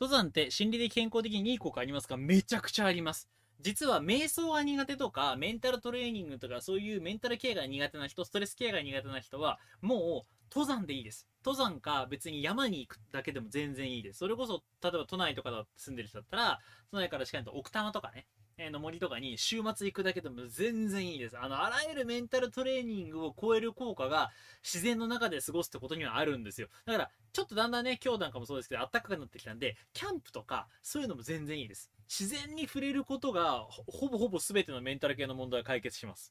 登山って心理的健康的にいい効果ありますかめちゃくちゃあります。実は瞑想が苦手とか、メンタルトレーニングとか、そういうメンタルケアが苦手な人、ストレスケアが苦手な人は、もう登山でいいです。登山か別に山に行くだけでも全然いいです。それこそ、例えば都内とか住んでる人だったら、都内から近いと奥多摩とかね、えの森とかに週末行くだけでも全然いいです。あの、あらゆるメンタルトレーニングを超える効果が自然の中で過ごすってことにはあるんですよ。だから、ちょっとだんだんね、今日なんかもそうですけど、暖かくなってきたんで、キャンプとか、そういうのも全然いいです。自然に触れることがほ、ほぼほぼ全てのメンタル系の問題を解決します。